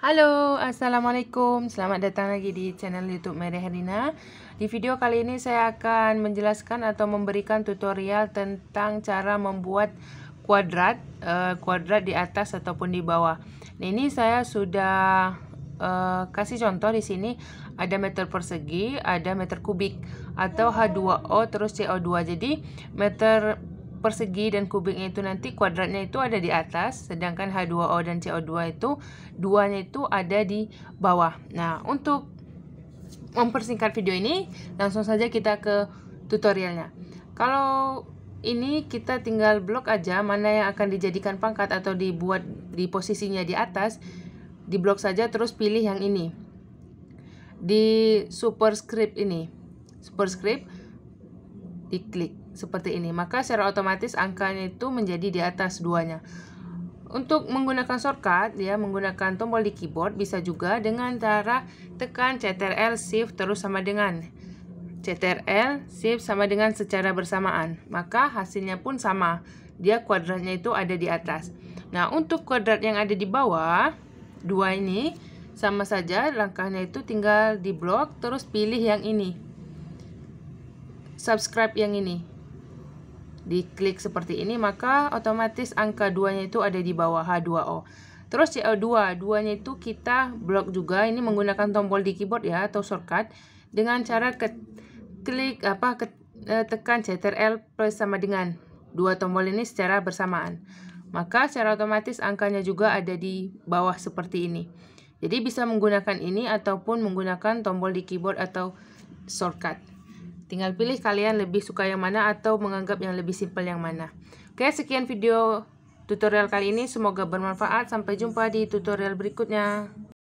Halo, Assalamualaikum Selamat datang lagi di channel youtube Mary Herina Di video kali ini saya akan menjelaskan atau memberikan tutorial tentang cara membuat kuadrat uh, Kuadrat di atas ataupun di bawah nah, Ini saya sudah uh, kasih contoh di sini Ada meter persegi, ada meter kubik Atau H2O terus CO2 Jadi meter persegi dan kubiknya itu nanti kuadratnya itu ada di atas, sedangkan H2O dan CO2 itu duanya itu ada di bawah. Nah, untuk mempersingkat video ini, langsung saja kita ke tutorialnya. Kalau ini kita tinggal blok aja mana yang akan dijadikan pangkat atau dibuat di posisinya di atas, di blok saja terus pilih yang ini. Di superscript ini. Superscript diklik seperti ini. Maka secara otomatis angkanya itu menjadi di atas duanya. Untuk menggunakan shortcut, ya menggunakan tombol di keyboard bisa juga dengan cara tekan CTRL Shift terus sama dengan CTRL Shift sama dengan secara bersamaan. Maka hasilnya pun sama. Dia kuadratnya itu ada di atas. Nah, untuk kuadrat yang ada di bawah dua ini sama saja langkahnya itu tinggal di blok terus pilih yang ini subscribe yang ini. Diklik seperti ini, maka otomatis angka 2-nya itu ada di bawah H2O. Terus CO2, 2-nya itu kita blok juga, ini menggunakan tombol di keyboard ya, atau shortcut, dengan cara ke, klik apa ke, e, tekan CTRL plus sama dengan dua tombol ini secara bersamaan. Maka secara otomatis angkanya juga ada di bawah seperti ini. Jadi bisa menggunakan ini ataupun menggunakan tombol di keyboard atau shortcut. Tinggal pilih hmm. kalian lebih suka yang mana atau menganggap yang lebih simpel yang mana. Oke, sekian video tutorial kali ini. Semoga bermanfaat. Sampai jumpa di tutorial berikutnya.